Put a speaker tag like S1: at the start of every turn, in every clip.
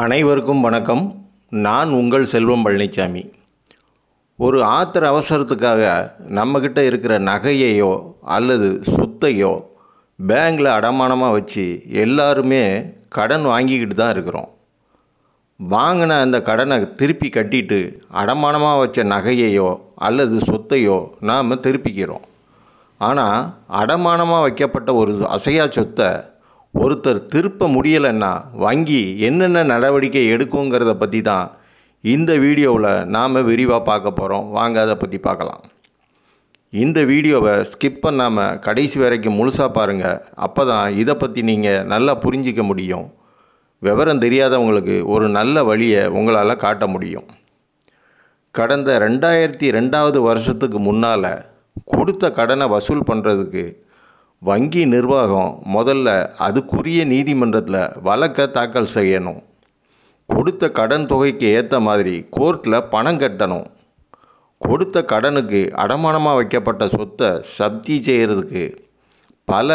S1: அனைவருக்கும் வணக்கம் நான் உங்கள் செல்வம் பழனிசாமி ஒரு ஆத்திர அவசரத்துக்காக நம்மக்கிட்ட இருக்கிற நகையையோ அல்லது சொத்தையோ பேங்கில் அடமானமாக வச்சு எல்லாருமே கடன் வாங்கிக்கிட்டு தான் இருக்கிறோம் வாங்கின அந்த கடனை திருப்பி கட்டிட்டு அடமானமாக வச்ச நகையையோ அல்லது சொத்தையோ நாம் திருப்பிக்கிறோம் ஆனால் அடமானமாக வைக்கப்பட்ட ஒரு அசையா சொத்தை ஒருத்தர் திருப்ப முடியலைன்னா வங்கி என்னென்ன நடவடிக்கை எடுக்குங்கிறத பற்றி தான் இந்த வீடியோவில் நாம் விரிவாக பார்க்க போகிறோம் வாங்க அதை பற்றி பார்க்கலாம் இந்த வீடியோவை ஸ்கிப் பண்ணாமல் கடைசி வரைக்கும் முழுசாக பாருங்கள் அப்போ தான் இதை பற்றி நீங்கள் நல்லா புரிஞ்சிக்க முடியும் விவரம் தெரியாதவங்களுக்கு ஒரு நல்ல வழியை உங்களால் காட்ட முடியும் கடந்த ரெண்டாயிரத்தி ரெண்டாவது வருஷத்துக்கு முன்னால் கொடுத்த கடனை வசூல் பண்ணுறதுக்கு வங்கி நிர்வாகம் முதல்ல அதுக்குரிய நீதிமன்றத்தில் வழக்கை தாக்கல் செய்யணும் கொடுத்த கடன் தொகைக்கு ஏற்ற மாதிரி கோர்ட்டில் பணம் கட்டணும் கொடுத்த கடனுக்கு அடமானமாக வைக்கப்பட்ட சொத்தை சப்தி செய்கிறதுக்கு பல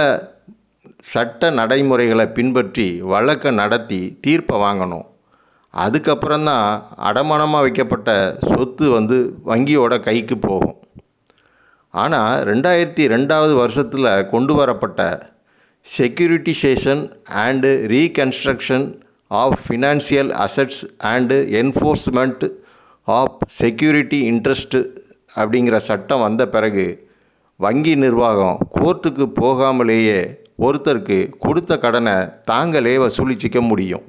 S1: சட்ட நடைமுறைகளை பின்பற்றி வழக்கை நடத்தி தீர்ப்பை வாங்கணும் அதுக்கப்புறம்தான் அடமானமாக வைக்கப்பட்ட சொத்து வந்து வங்கியோட கைக்கு போகும் ஆனால் ரெண்டாயிரத்தி ரெண்டாவது வருஷத்தில் கொண்டு வரப்பட்ட securitisation and reconstruction of financial assets and enforcement of security interest அப்படிங்கிற சட்டம் வந்த பிறகு வங்கி நிர்வாகம் கோர்ட்டுக்கு போகாமலேயே ஒருத்தருக்கு கொடுத்த கடனை தாங்களே வசூலிச்சிக்க முடியும்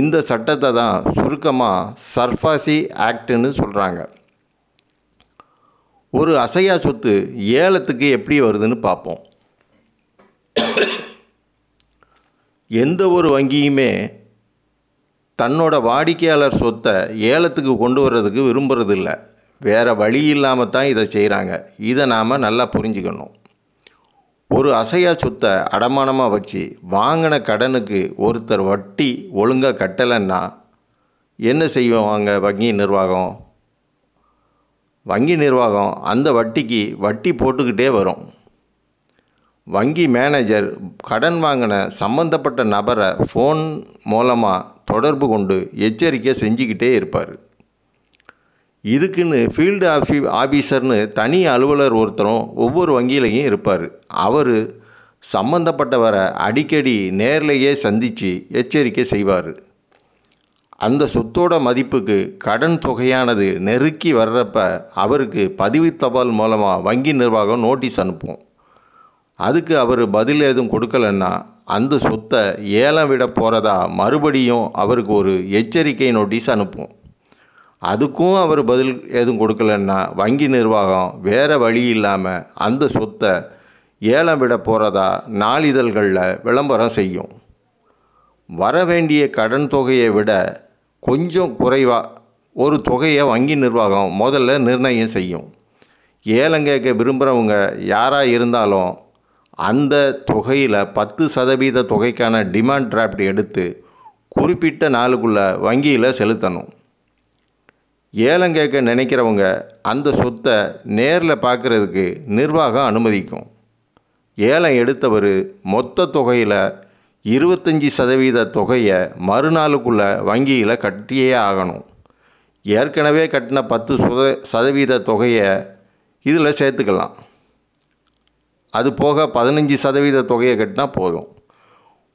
S1: இந்த சட்டத்தை தான் சுருக்கமாக சர்ஃபாசி ஆக்டுன்னு சொல்கிறாங்க ஒரு அசையா சொத்து ஏலத்துக்கு எப்படி வருதுன்னு பார்ப்போம் எந்த ஒரு வங்கியுமே தன்னோட வாடிக்கையாளர் சொத்தை ஏலத்துக்கு கொண்டு வர்றதுக்கு விரும்புகிறது இல்லை வேறு வழி இல்லாமல் தான் இதை செய்கிறாங்க இதை நாம் நல்லா புரிஞ்சுக்கணும் ஒரு அசையா சொத்தை அடமானமாக வச்சு வாங்கின கடனுக்கு ஒருத்தர் வட்டி ஒழுங்காக கட்டலைன்னா என்ன செய்வாங்க வங்கி நிர்வாகம் வங்கி நிர்வாகம் அந்த வட்டிக்கு வட்டி போட்டுக்கிட்டே வரும் வங்கி மேனேஜர் கடன் வாங்கின சம்பந்தப்பட்ட நபரை ஃபோன் மூலமாக தொடர்பு கொண்டு எச்சரிக்கை செஞ்சுக்கிட்டே இருப்பார் இதுக்குன்னு ஃபீல்டு ஆஃபி ஆஃபீஸர்னு தனி அலுவலர் ஒருத்தரும் ஒவ்வொரு வங்கியிலையும் இருப்பார் அவர் சம்பந்தப்பட்டவரை அடிக்கடி நேர்லேயே சந்தித்து எச்சரிக்கை செய்வார் அந்த சொத்தோட மதிப்புக்கு கடன் தொகையானது நெருக்கி வர்றப்ப அவருக்கு பதிவு தபால் மூலமாக வங்கி நிர்வாகம் நோட்டீஸ் அனுப்பும் அதுக்கு அவர் பதில் எதுவும் கொடுக்கலன்னா அந்த சொத்தை ஏலம் விட போகிறதா மறுபடியும் அவருக்கு ஒரு எச்சரிக்கை நோட்டீஸ் அனுப்பும் அதுக்கும் அவர் பதில் எதுவும் கொடுக்கலன்னா வங்கி நிர்வாகம் வேறு வழி இல்லாமல் அந்த சொத்தை ஏலம் விட போகிறதா நாளிதழ்களில் விளம்பரம் செய்யும் வர வேண்டிய கடன் தொகையை விட கொஞ்சம் குறைவாக ஒரு தொகையை வங்கி நிர்வாகம் முதல்ல நிர்ணயம் செய்யும் ஏலம் கேட்க விரும்புகிறவங்க யாராக இருந்தாலும் அந்த தொகையில் பத்து சதவீத தொகைக்கான டிமாண்ட் டிராஃப்ட் எடுத்து குறிப்பிட்ட நாளுக்குள்ளே வங்கியில் செலுத்தணும் ஏலம் கேட்க நினைக்கிறவங்க அந்த சொத்தை நேரில் பார்க்குறதுக்கு நிர்வாகம் அனுமதிக்கும் ஏலம் எடுத்தவர் மொத்த தொகையில் இருபத்தஞ்சி சதவீத தொகையை மறுநாளுக்குள்ளே வங்கியில் கட்டியே ஆகணும் ஏற்கனவே கட்டின பத்து சுத சதவீத தொகையை இதில் சேர்த்துக்கலாம் அது போக பதினஞ்சு சதவீத தொகையை கட்டினா போதும்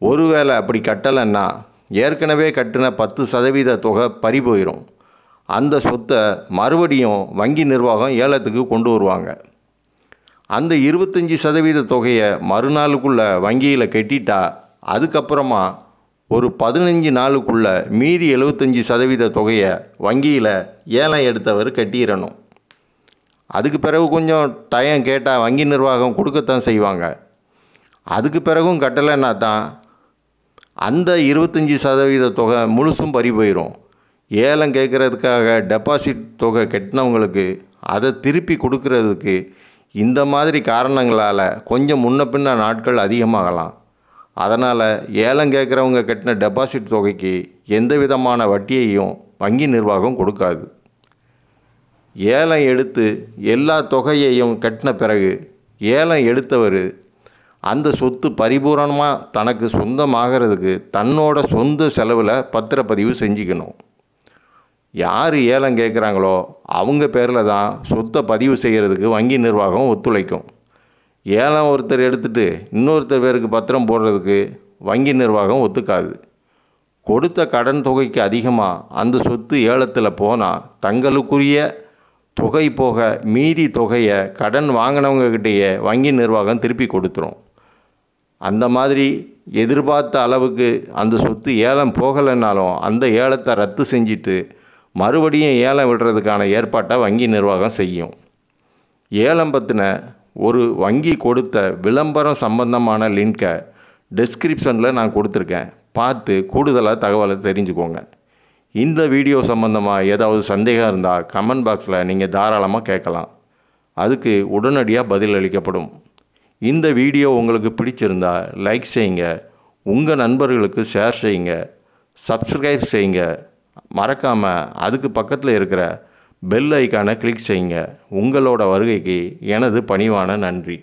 S1: ஒருவேளை அப்படி கட்டலைன்னா ஏற்கனவே கட்டின பத்து சதவீத தொகை பறி போயிடும் அந்த சொத்தை மறுபடியும் வங்கி நிர்வாகம் ஏலத்துக்கு கொண்டு வருவாங்க அந்த இருபத்தஞ்சி சதவீத தொகையை மறுநாளுக்குள்ளே வங்கியில் கட்டிட்டால் அதுக்கப்புறமா ஒரு பதினஞ்சு நாளுக்குள்ளே மீதி எழுவத்தஞ்சி சதவீத தொகையை வங்கியில் ஏலம் எடுத்தவர் கட்டிடணும் அதுக்கு பிறகு கொஞ்சம் டயம் கேட்டால் வங்கி நிர்வாகம் கொடுக்கத்தான் செய்வாங்க அதுக்கு பிறகும் கட்டலைன்னா தான் அந்த இருபத்தஞ்சி சதவீத தொகை முழுசும் பறி போயிடும் ஏலம் கேட்குறதுக்காக டெபாசிட் தொகை கட்டினவங்களுக்கு அதை திருப்பி கொடுக்கறதுக்கு இந்த மாதிரி காரணங்களால் கொஞ்சம் முன்ன பின்ன நாட்கள் அதிகமாகலாம் அதனால் ஏலம் கேட்குறவங்க கட்டின டெபாசிட் தொகைக்கு எந்த விதமான வட்டியையும் வங்கி நிர்வாகம் கொடுக்காது ஏலம் எடுத்து எல்லா தொகையையும் கட்டின பிறகு ஏலம் எடுத்தவர் அந்த சொத்து பரிபூரணமாக தனக்கு சொந்தமாகிறதுக்கு தன்னோட சொந்த செலவில் பத்திரப்பதிவு செஞ்சுக்கணும் யார் ஏலம் கேட்குறாங்களோ அவங்க பேரில் தான் சொத்தை பதிவு செய்கிறதுக்கு வங்கி நிர்வாகம் ஒத்துழைக்கும் ஏலம் ஒருத்தர் எடுத்துகிட்டு இன்னொருத்தர் பேருக்கு பத்திரம் போடுறதுக்கு வங்கி நிர்வாகம் ஒத்துக்காது கொடுத்த கடன் தொகைக்கு அதிகமாக அந்த சொத்து ஏலத்தில் போனால் தங்களுக்குரிய தொகை போக மீதி தொகையை கடன் வாங்கினவங்கக்கிட்டேயே வங்கி நிர்வாகம் திருப்பி கொடுத்துரும் அந்த மாதிரி எதிர்பார்த்த அளவுக்கு அந்த சொத்து ஏலம் போகலைன்னாலும் அந்த ஏலத்தை ரத்து செஞ்சுட்டு மறுபடியும் ஏலம் விடுறதுக்கான ஏற்பாட்டை வங்கி நிர்வாகம் செய்யும் ஏலம் பற்றின ஒரு வங்கி கொடுத்த விளம்பரம் சம்பந்தமான லிங்கை டெஸ்கிரிப்ஷனில் நான் கொடுத்துருக்கேன் பார்த்து கூடுதலாக தகவலை தெரிஞ்சுக்கோங்க இந்த வீடியோ சம்மந்தமாக ஏதாவது சந்தேகம் இருந்தால் கமெண்ட் பாக்ஸில் நீங்கள் தாராளமாக கேட்கலாம் அதுக்கு உடனடியாக பதில் அளிக்கப்படும் இந்த வீடியோ உங்களுக்கு பிடிச்சிருந்தா லைக் செய்யுங்க உங்கள் நண்பர்களுக்கு ஷேர் செய்யுங்க சப்ஸ்கிரைப் செய்யுங்க மறக்காமல் அதுக்கு பக்கத்தில் இருக்கிற பெல் ஐக்கானை கிளிக் செய்யுங்க உங்களோட வருகைக்கு எனது பணிவான நன்றி